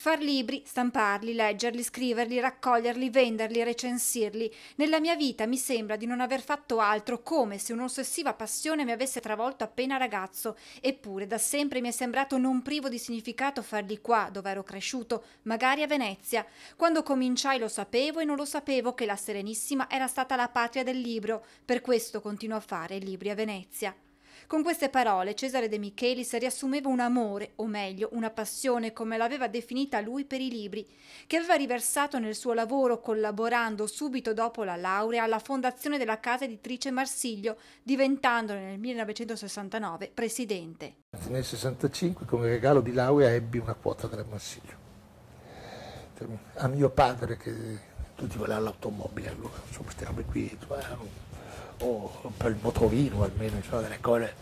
Far libri, stamparli, leggerli, scriverli, raccoglierli, venderli, recensirli. Nella mia vita mi sembra di non aver fatto altro, come se un'ossessiva passione mi avesse travolto appena ragazzo. Eppure da sempre mi è sembrato non privo di significato farli qua, dove ero cresciuto, magari a Venezia. Quando cominciai lo sapevo e non lo sapevo che la Serenissima era stata la patria del libro. Per questo continuo a fare libri a Venezia. Con queste parole Cesare De Michelis riassumeva un amore, o meglio una passione come l'aveva definita lui per i libri, che aveva riversato nel suo lavoro collaborando subito dopo la laurea alla fondazione della casa editrice Marsiglio, diventandone nel 1969 presidente. Nel 1965 come regalo di laurea ebbi una quota della Marsiglio. A mio padre che tutti volevano l'automobile allora, insomma, stiamo qui, robe qui, o oh, per il motorino almeno, cioè delle cose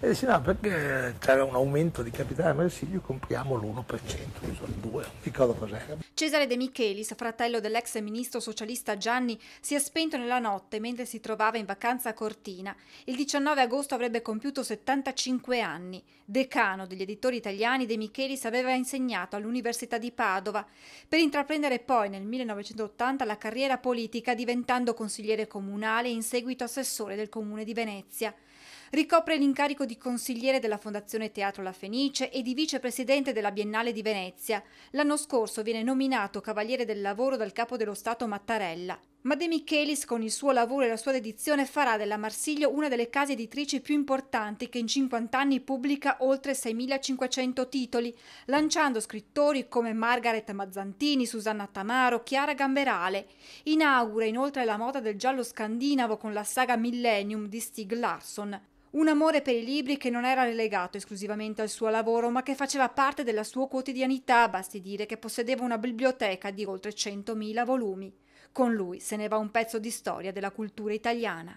e dici no, perché c'era un aumento di capitale Marsiglio, compriamo l'1%, il 2%, non ricordo cos'era. Cesare De Michelis, fratello dell'ex ministro socialista Gianni, si è spento nella notte mentre si trovava in vacanza a Cortina. Il 19 agosto avrebbe compiuto 75 anni. Decano degli editori italiani, De Michelis aveva insegnato all'Università di Padova per intraprendere poi nel 1980 la carriera politica diventando consigliere comunale e in seguito assessore del comune di Venezia. Ricopre l'incarico di consigliere della Fondazione Teatro La Fenice e di vicepresidente della Biennale di Venezia. L'anno scorso viene nominato Cavaliere del Lavoro dal Capo dello Stato Mattarella. Ma De Michelis con il suo lavoro e la sua dedizione farà della Marsiglio una delle case editrici più importanti che in 50 anni pubblica oltre 6.500 titoli, lanciando scrittori come Margaret Mazzantini, Susanna Tamaro, Chiara Gamberale. Inaugura inoltre la moda del giallo scandinavo con la saga Millennium di Stig Larsson. Un amore per i libri che non era relegato esclusivamente al suo lavoro, ma che faceva parte della sua quotidianità, basti dire che possedeva una biblioteca di oltre 100.000 volumi. Con lui se ne va un pezzo di storia della cultura italiana.